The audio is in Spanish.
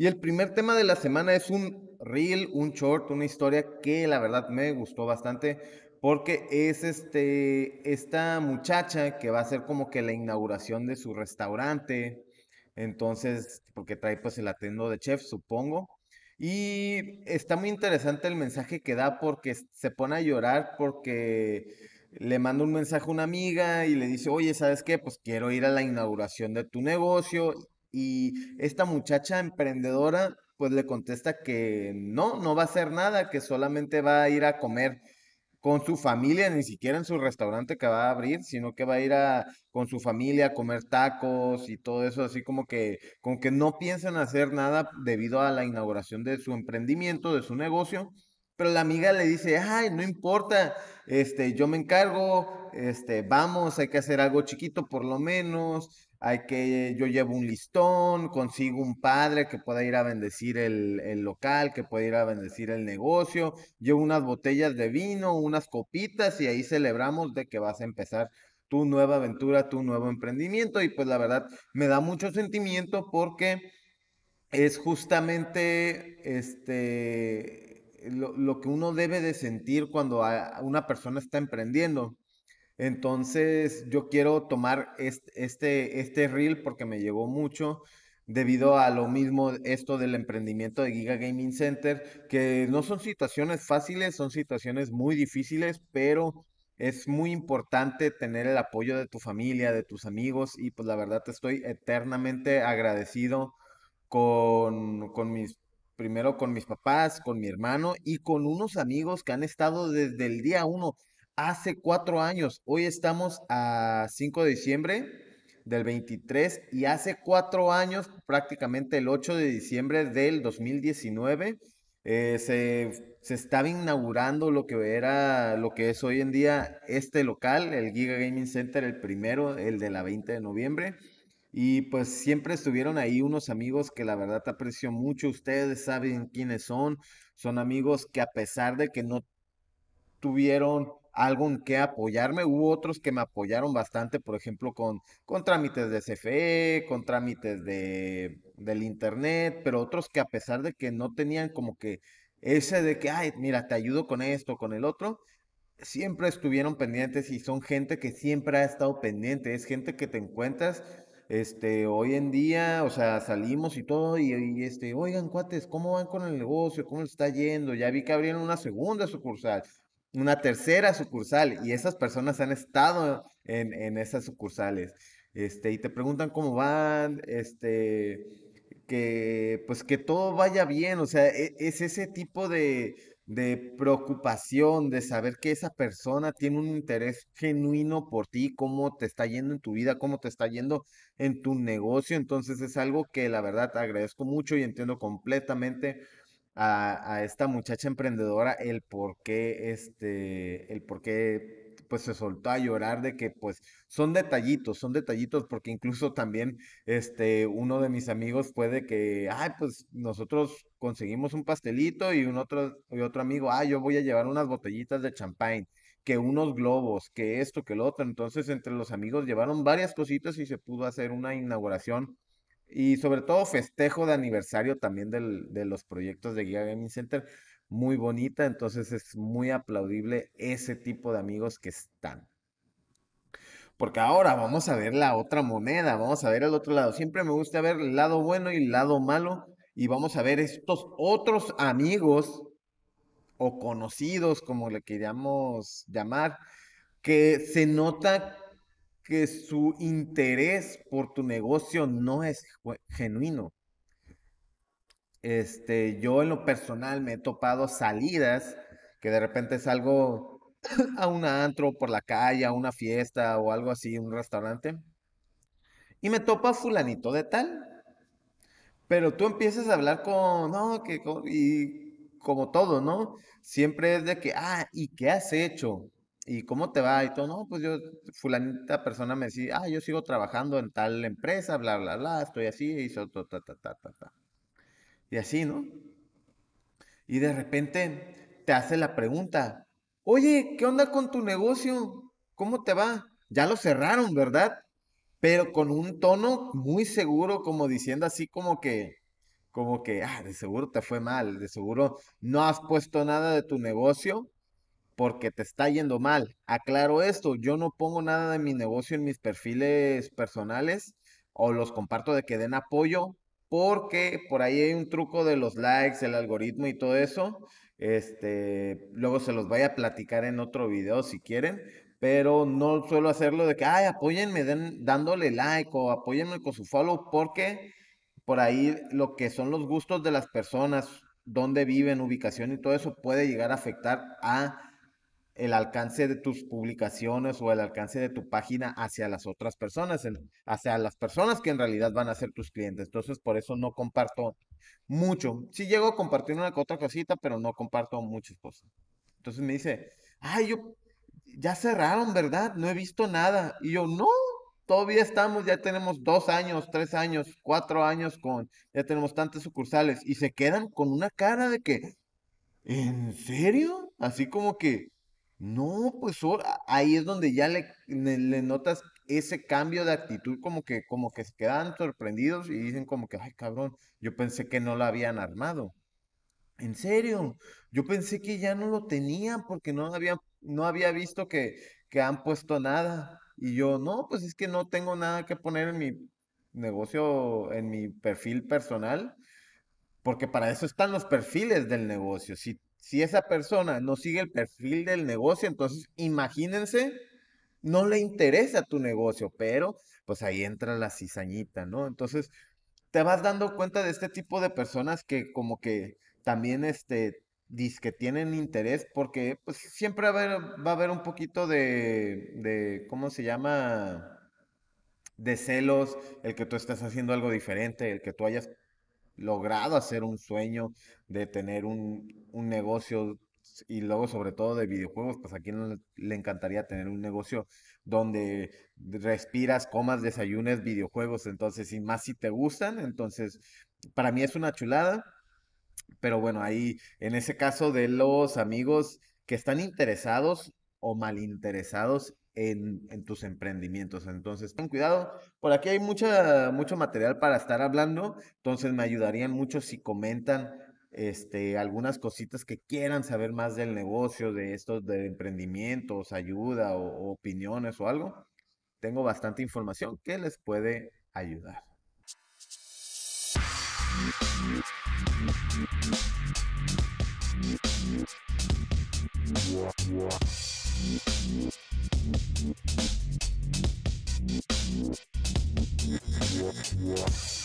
Y el primer tema de la semana es un reel, un short, una historia que la verdad me gustó bastante porque es este, esta muchacha que va a ser como que la inauguración de su restaurante. Entonces, porque trae pues el atendo de chef, supongo. Y está muy interesante el mensaje que da porque se pone a llorar porque le manda un mensaje a una amiga y le dice, oye, ¿sabes qué? Pues quiero ir a la inauguración de tu negocio y esta muchacha emprendedora pues le contesta que no, no va a hacer nada, que solamente va a ir a comer con su familia, ni siquiera en su restaurante que va a abrir, sino que va a ir a, con su familia a comer tacos y todo eso, así como que, con que no piensan hacer nada debido a la inauguración de su emprendimiento, de su negocio. Pero la amiga le dice, ay, no importa, este, yo me encargo, este, vamos, hay que hacer algo chiquito por lo menos, hay que, yo llevo un listón, consigo un padre que pueda ir a bendecir el, local, que pueda ir a bendecir el negocio, llevo unas botellas de vino, unas copitas y ahí celebramos de que vas a empezar tu nueva aventura, tu nuevo emprendimiento. Y pues la verdad me da mucho sentimiento porque es justamente este, lo, lo que uno debe de sentir cuando una persona está emprendiendo entonces yo quiero tomar este, este, reel porque me llegó mucho debido a lo mismo esto del emprendimiento de Giga Gaming Center, que no son situaciones fáciles, son situaciones muy difíciles, pero es muy importante tener el apoyo de tu familia, de tus amigos y pues la verdad te estoy eternamente agradecido con, con mis primero con mis papás, con mi hermano y con unos amigos que han estado desde el día uno hace cuatro años. Hoy estamos a 5 de diciembre del 23 y hace cuatro años, prácticamente el 8 de diciembre del 2019, eh, se, estaba inaugurando lo que era, lo que es hoy en día este local, el Giga Gaming Center, el primero, el de la 20 de noviembre. Y pues siempre estuvieron ahí unos amigos que la verdad aprecio mucho. Ustedes saben quiénes son. Son amigos que a pesar de que no tuvieron algo en qué apoyarme. Hubo otros que me apoyaron bastante, por ejemplo, con, con trámites de CFE, con trámites de, del Internet, pero otros que a pesar de que no tenían como que ese de que, ay, mira, te ayudo con esto, con el otro, siempre estuvieron pendientes y son gente que siempre ha estado pendiente, es gente que te encuentras este, hoy en día, o sea, salimos y todo, y, y, este, oigan, cuates, ¿cómo van con el negocio? ¿Cómo les está yendo? Ya vi que abrieron una segunda sucursal una tercera sucursal y esas personas han estado en, esas sucursales. Este, y te preguntan cómo van, este, que pues que todo vaya bien, o sea, e, es, ese tipo de, de preocupación, de saber que esa persona tiene un interés genuino por ti, cómo te está yendo en tu vida, cómo te está yendo en tu negocio. Entonces es algo que la verdad agradezco mucho y entiendo completamente a, esta muchacha emprendedora el por qué, este, el por qué, pues se soltó a llorar de que, pues, son detallitos, son detallitos, porque incluso también, este, uno de mis amigos puede que, ay, pues, nosotros conseguimos un pastelito y un otro, y otro amigo, ah, yo voy a llevar unas botellitas de champagne que unos globos, que esto, que lo otro. Entonces, entre los amigos llevaron varias cositas y se pudo hacer una inauguración y sobre todo festejo de aniversario también de los proyectos de Giga Gaming Center. Muy bonita, entonces es muy aplaudible ese tipo de amigos que están. Porque ahora vamos a ver la otra moneda, vamos a ver el otro lado. Siempre me gusta ver el lado bueno y el lado malo. Y vamos a ver estos otros amigos o conocidos, como le queríamos llamar, que se nota que su interés por tu negocio no es genuino. Este, yo en lo personal me he topado salidas que de repente salgo a un antro por la calle, a una fiesta o algo así, un restaurante, y me topa fulanito de tal. Pero tú empiezas a hablar con, no, que, y como todo, ¿no? Siempre es de que, ah, ¿y qué has hecho? ¿y cómo te va? Y todo, no, pues yo, fulanita persona me decía, ah, yo sigo trabajando en tal empresa, bla, bla, bla, estoy así, y eso, ta, ta, ta, ta, ta. Y así, ¿no? Y de repente te hace la pregunta, oye, ¿qué onda con tu negocio? ¿Cómo te va? Ya lo cerraron, ¿verdad? Pero con un tono muy seguro, como diciendo así como que, como que, ah, de seguro te fue mal, de seguro no has puesto nada de tu negocio porque te está yendo mal. Aclaro esto, yo no pongo nada de mi negocio en mis perfiles personales o los comparto de que den apoyo, porque por ahí hay un truco de los likes, el algoritmo y todo eso. Este, luego se los voy a platicar en otro video si quieren, pero no suelo hacerlo de que, ay, apóyenme den, dándole like o apóyenme con su follow, porque por ahí lo que son los gustos de las personas, dónde viven, ubicación y todo eso puede llegar a afectar a el alcance de tus publicaciones o el alcance de tu página hacia las otras personas, hacia las personas que en realidad van a ser tus clientes. Entonces, por eso no comparto mucho. Sí llego a compartir una que otra cosita, pero no comparto muchas cosas. Entonces me dice, ay, yo, ya cerraron, ¿verdad? No he visto nada. Y yo, no, todavía estamos, ya tenemos dos años, tres años, cuatro años con, ya tenemos tantas sucursales. Y se quedan con una cara de que, ¿en serio? Así como que no, pues ahí es donde ya le, notas ese cambio de actitud, como que, como que se quedan sorprendidos y dicen como que, ay cabrón, yo pensé que no lo habían armado. En serio, yo pensé que ya no lo tenían porque no había, no había visto que, que han puesto nada. Y yo, no, pues es que no tengo nada que poner en mi negocio, en mi perfil personal, porque para eso están los perfiles del negocio. ¿sí? si esa persona no sigue el perfil del negocio, entonces imagínense, no le interesa tu negocio, pero pues ahí entra la cizañita, ¿no? Entonces te vas dando cuenta de este tipo de personas que como que también este que tienen interés porque pues siempre va a haber, un poquito de, de, ¿cómo se llama? De celos, el que tú estás haciendo algo diferente, el que tú hayas logrado hacer un sueño de tener un, negocio y luego sobre todo de videojuegos, pues a quien le encantaría tener un negocio donde respiras, comas, desayunes videojuegos, entonces, y más si te gustan, entonces, para mí es una chulada, pero bueno, ahí, en ese caso de los amigos que están interesados o malinteresados en, tus emprendimientos. Entonces, ten cuidado. Por aquí hay mucha, mucho material para estar hablando. Entonces, me ayudarían mucho si comentan este, algunas cositas que quieran saber más del negocio, de estos de emprendimientos, ayuda o opiniones o algo. Tengo bastante información que les puede ayudar. what.